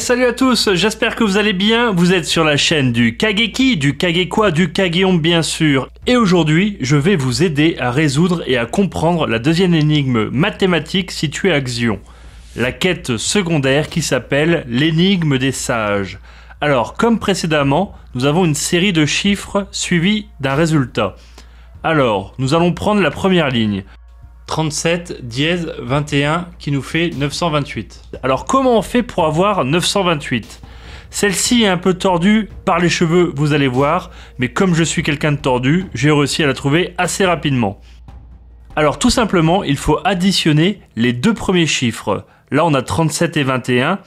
salut à tous, j'espère que vous allez bien. Vous êtes sur la chaîne du Kageki, du Kagekwa, du Kageon bien sûr. Et aujourd'hui, je vais vous aider à résoudre et à comprendre la deuxième énigme mathématique située à Xion. La quête secondaire qui s'appelle l'énigme des sages. Alors, comme précédemment, nous avons une série de chiffres suivis d'un résultat. Alors, nous allons prendre la première ligne. 37 dièse 21 qui nous fait 928. Alors comment on fait pour avoir 928 Celle-ci est un peu tordue par les cheveux, vous allez voir, mais comme je suis quelqu'un de tordu, j'ai réussi à la trouver assez rapidement. Alors tout simplement, il faut additionner les deux premiers chiffres. Là, on a 37 et 21.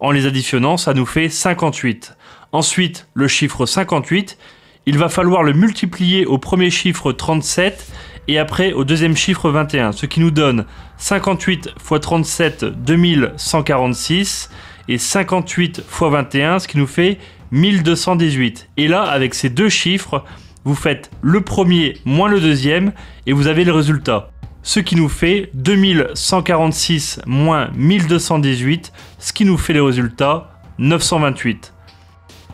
En les additionnant, ça nous fait 58. Ensuite, le chiffre 58, il va falloir le multiplier au premier chiffre 37 et après au deuxième chiffre 21, ce qui nous donne 58 x 37, 2146 et 58 x 21, ce qui nous fait 1218. Et là, avec ces deux chiffres, vous faites le premier moins le deuxième et vous avez le résultat. Ce qui nous fait 2146 moins 1218, ce qui nous fait le résultat 928.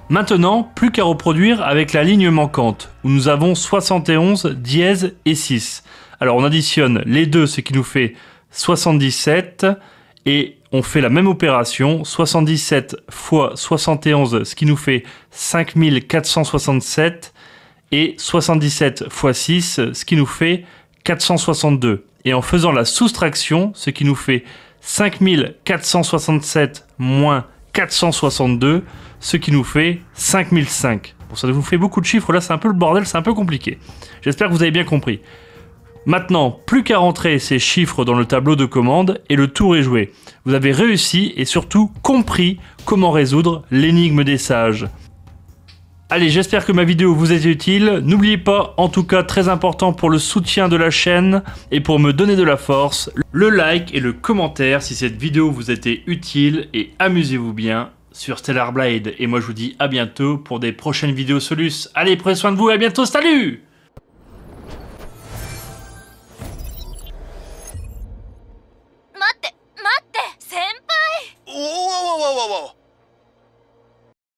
Maintenant, plus qu'à reproduire avec la ligne manquante, où nous avons 71, dièse et 6. Alors on additionne les deux, ce qui nous fait 77, et on fait la même opération, 77 x 71, ce qui nous fait 5467, et 77 x 6, ce qui nous fait 462. Et en faisant la soustraction, ce qui nous fait 5467 moins 462, ce qui nous fait 5005. Bon, ça vous fait beaucoup de chiffres, là c'est un peu le bordel, c'est un peu compliqué. J'espère que vous avez bien compris. Maintenant, plus qu'à rentrer ces chiffres dans le tableau de commande et le tour est joué. Vous avez réussi et surtout compris comment résoudre l'énigme des sages. Allez, j'espère que ma vidéo vous est utile. N'oubliez pas, en tout cas très important pour le soutien de la chaîne et pour me donner de la force, le like et le commentaire si cette vidéo vous était utile et amusez-vous bien sur Stellar Blade. Et moi, je vous dis à bientôt pour des prochaines vidéos Solus. Allez, prenez soin de vous et à bientôt. Salut!